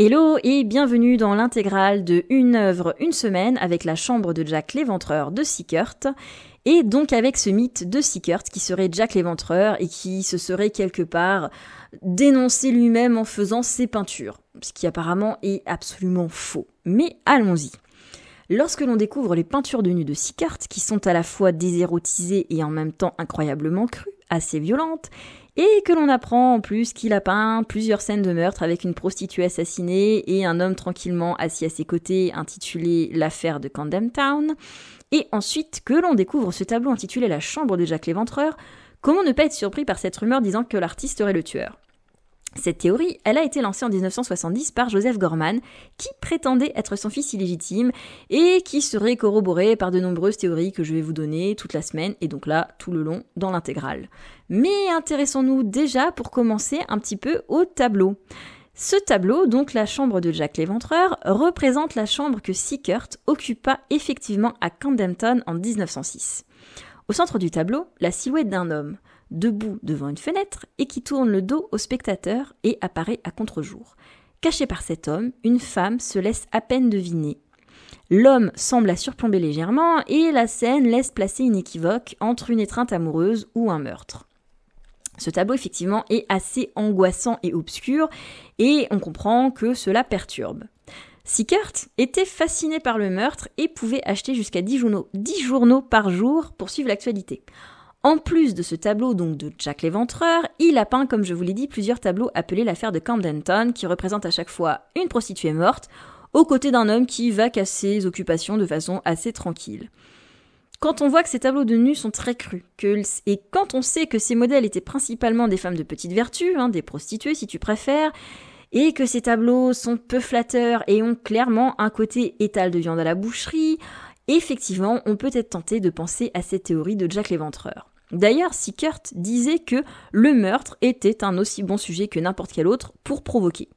Hello et bienvenue dans l'intégrale de Une œuvre, une semaine avec la chambre de Jack l'éventreur de Sickert. Et donc avec ce mythe de Sickert qui serait Jack l'éventreur et qui se serait quelque part dénoncé lui-même en faisant ses peintures. Ce qui apparemment est absolument faux. Mais allons-y. Lorsque l'on découvre les peintures de nu de Sickert, qui sont à la fois désérotisées et en même temps incroyablement crues, assez violentes, et que l'on apprend en plus qu'il a peint plusieurs scènes de meurtre avec une prostituée assassinée et un homme tranquillement assis à ses côtés intitulé L'affaire de Camden Town, et ensuite que l'on découvre ce tableau intitulé La chambre de Jacques l'Éventreur, comment ne pas être surpris par cette rumeur disant que l'artiste serait le tueur cette théorie, elle a été lancée en 1970 par Joseph Gorman, qui prétendait être son fils illégitime et qui serait corroborée par de nombreuses théories que je vais vous donner toute la semaine et donc là tout le long dans l'intégrale. Mais intéressons-nous déjà pour commencer un petit peu au tableau. Ce tableau, donc la chambre de Jacques l'Éventreur, représente la chambre que Sickert occupa effectivement à Camdenton en 1906. Au centre du tableau, la silhouette d'un homme debout devant une fenêtre et qui tourne le dos au spectateur et apparaît à contre-jour. Cachée par cet homme, une femme se laisse à peine deviner. L'homme semble la surplomber légèrement et la scène laisse placer une équivoque entre une étreinte amoureuse ou un meurtre. Ce tableau effectivement est assez angoissant et obscur et on comprend que cela perturbe. Sickert était fasciné par le meurtre et pouvait acheter jusqu'à dix journaux, 10 journaux par jour pour suivre l'actualité. En plus de ce tableau donc de Jack l'Éventreur, il a peint, comme je vous l'ai dit, plusieurs tableaux appelés l'affaire de Camdenton, qui représentent à chaque fois une prostituée morte, aux côtés d'un homme qui va à ses occupations de façon assez tranquille. Quand on voit que ces tableaux de nus sont très crus, et quand on sait que ces modèles étaient principalement des femmes de petite vertu, hein, des prostituées si tu préfères, et que ces tableaux sont peu flatteurs et ont clairement un côté étal de viande à la boucherie, effectivement, on peut être tenté de penser à cette théorie de Jack l'Éventreur. D'ailleurs, si disait que le meurtre était un aussi bon sujet que n'importe quel autre pour provoquer.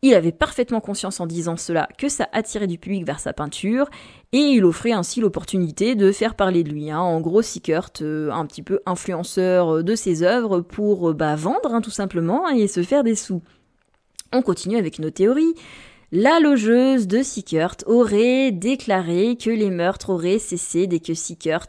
Il avait parfaitement conscience en disant cela que ça attirait du public vers sa peinture, et il offrait ainsi l'opportunité de faire parler de lui. Hein. En gros, Sickert, euh, un petit peu influenceur euh, de ses œuvres pour euh, bah, vendre hein, tout simplement hein, et se faire des sous. On continue avec nos théories. La logeuse de Sickert aurait déclaré que les meurtres auraient cessé dès que Sickert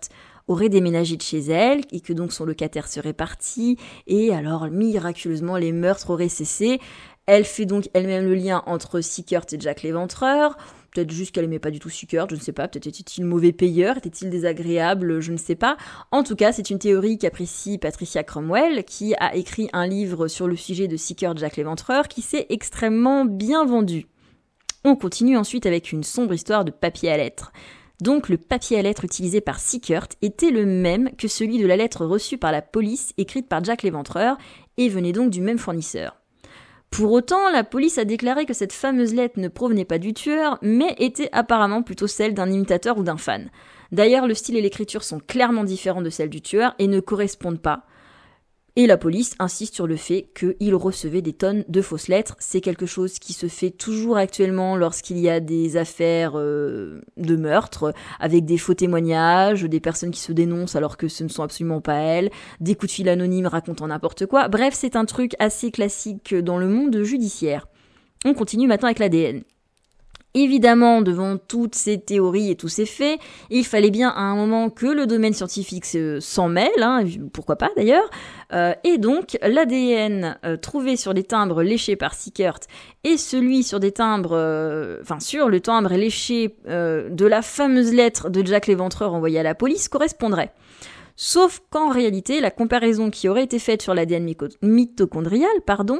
aurait déménagé de chez elle et que donc son locataire serait parti et alors miraculeusement les meurtres auraient cessé. Elle fait donc elle-même le lien entre Sickert et Jack l'éventreur. Peut-être juste qu'elle aimait pas du tout Sickert, je ne sais pas. Peut-être était-il mauvais payeur, était-il désagréable, je ne sais pas. En tout cas, c'est une théorie qu'apprécie Patricia Cromwell, qui a écrit un livre sur le sujet de Sickert Jack l'éventreur, qui s'est extrêmement bien vendu. On continue ensuite avec une sombre histoire de papier à lettres. Donc le papier à lettres utilisé par Seekert était le même que celui de la lettre reçue par la police écrite par Jack l'éventreur et venait donc du même fournisseur. Pour autant, la police a déclaré que cette fameuse lettre ne provenait pas du tueur, mais était apparemment plutôt celle d'un imitateur ou d'un fan. D'ailleurs, le style et l'écriture sont clairement différents de celles du tueur et ne correspondent pas. Et la police insiste sur le fait qu'il recevait des tonnes de fausses lettres. C'est quelque chose qui se fait toujours actuellement lorsqu'il y a des affaires euh, de meurtre, avec des faux témoignages, des personnes qui se dénoncent alors que ce ne sont absolument pas elles, des coups de fil anonymes racontant n'importe quoi. Bref, c'est un truc assez classique dans le monde judiciaire. On continue maintenant avec l'ADN. Évidemment, devant toutes ces théories et tous ces faits, il fallait bien à un moment que le domaine scientifique s'en mêle, hein, pourquoi pas d'ailleurs, euh, et donc l'ADN euh, trouvé sur les timbres léchés par Sickert et celui sur des timbres, euh, enfin sur le timbre léché de la fameuse lettre de Jack l'éventreur envoyée à la police correspondrait. Sauf qu'en réalité, la comparaison qui aurait été faite sur l'ADN mitochondrial, pardon,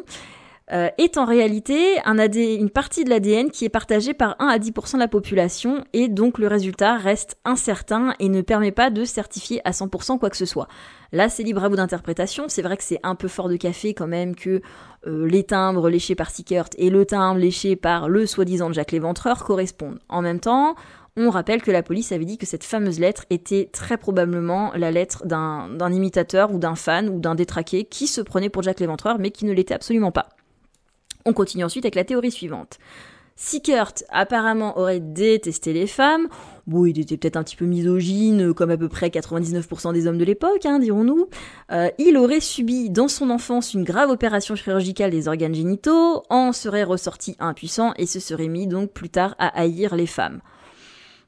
euh, est en réalité une partie de l'ADN qui est partagée par 1 à 10% de la population et donc le résultat reste incertain et ne permet pas de certifier à 100% quoi que ce soit. Là, c'est libre à vous d'interprétation. C'est vrai que c'est un peu fort de café quand même que euh, les timbres léchés par Sickert et le timbre léché par le soi-disant Jacques Léventreur correspondent. En même temps, on rappelle que la police avait dit que cette fameuse lettre était très probablement la lettre d'un imitateur ou d'un fan ou d'un détraqué qui se prenait pour Jacques Léventreur mais qui ne l'était absolument pas. On continue ensuite avec la théorie suivante. Si Kurt apparemment aurait détesté les femmes, bon, il était peut-être un petit peu misogyne, comme à peu près 99% des hommes de l'époque, hein, dirons-nous, euh, il aurait subi dans son enfance une grave opération chirurgicale des organes génitaux, en serait ressorti impuissant et se serait mis donc plus tard à haïr les femmes.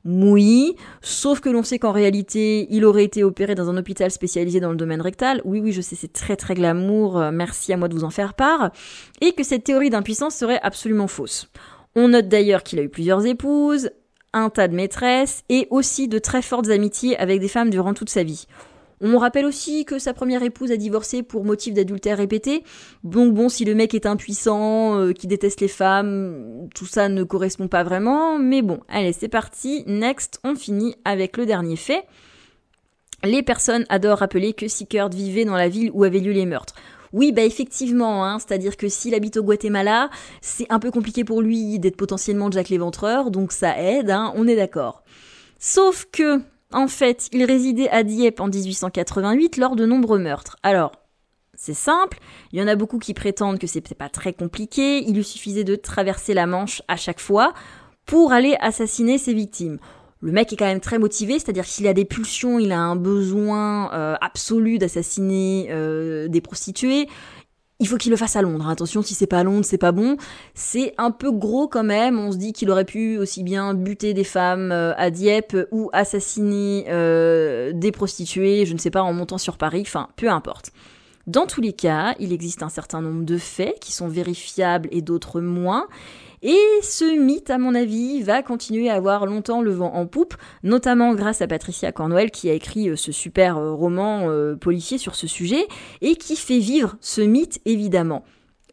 Oui, sauf que l'on sait qu'en réalité, il aurait été opéré dans un hôpital spécialisé dans le domaine rectal. Oui, oui, je sais, c'est très très glamour, euh, merci à moi de vous en faire part. Et que cette théorie d'impuissance serait absolument fausse. On note d'ailleurs qu'il a eu plusieurs épouses, un tas de maîtresses et aussi de très fortes amitiés avec des femmes durant toute sa vie. On rappelle aussi que sa première épouse a divorcé pour motif d'adultère répété. Donc bon, si le mec est impuissant, euh, qui déteste les femmes, tout ça ne correspond pas vraiment. Mais bon, allez, c'est parti. Next, on finit avec le dernier fait. Les personnes adorent rappeler que Sickert vivait dans la ville où avaient lieu les meurtres. Oui, bah effectivement, hein. c'est-à-dire que s'il habite au Guatemala, c'est un peu compliqué pour lui d'être potentiellement Jack l'éventreur, donc ça aide, hein. on est d'accord. Sauf que en fait, il résidait à Dieppe en 1888 lors de nombreux meurtres. Alors, c'est simple, il y en a beaucoup qui prétendent que c'est pas très compliqué, il lui suffisait de traverser la Manche à chaque fois pour aller assassiner ses victimes. Le mec est quand même très motivé, c'est-à-dire qu'il a des pulsions, il a un besoin euh, absolu d'assassiner euh, des prostituées, il faut qu'il le fasse à Londres. Attention, si c'est pas à Londres, c'est pas bon. C'est un peu gros quand même. On se dit qu'il aurait pu aussi bien buter des femmes euh, à Dieppe ou assassiner euh, des prostituées, je ne sais pas, en montant sur Paris. Enfin, peu importe. Dans tous les cas, il existe un certain nombre de faits qui sont vérifiables et d'autres moins. Et ce mythe, à mon avis, va continuer à avoir longtemps le vent en poupe, notamment grâce à Patricia Cornwell qui a écrit euh, ce super euh, roman euh, policier sur ce sujet et qui fait vivre ce mythe évidemment.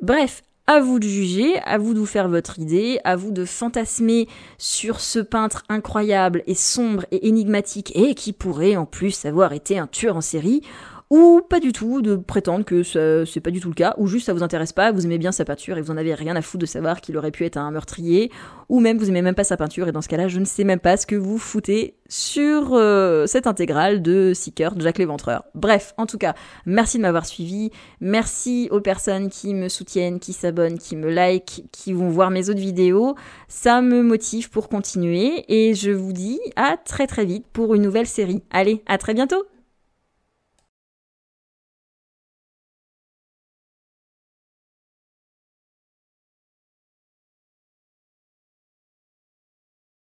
Bref, à vous de juger, à vous de vous faire votre idée, à vous de fantasmer sur ce peintre incroyable et sombre et énigmatique et qui pourrait en plus avoir été un tueur en série ou pas du tout, de prétendre que c'est pas du tout le cas, ou juste ça vous intéresse pas, vous aimez bien sa peinture et vous en avez rien à foutre de savoir qu'il aurait pu être un meurtrier, ou même vous aimez même pas sa peinture et dans ce cas-là, je ne sais même pas ce que vous foutez sur euh, cette intégrale de Seeker de Jacques Léventreur. Bref, en tout cas, merci de m'avoir suivi, merci aux personnes qui me soutiennent, qui s'abonnent, qui me like, qui vont voir mes autres vidéos, ça me motive pour continuer et je vous dis à très très vite pour une nouvelle série. Allez, à très bientôt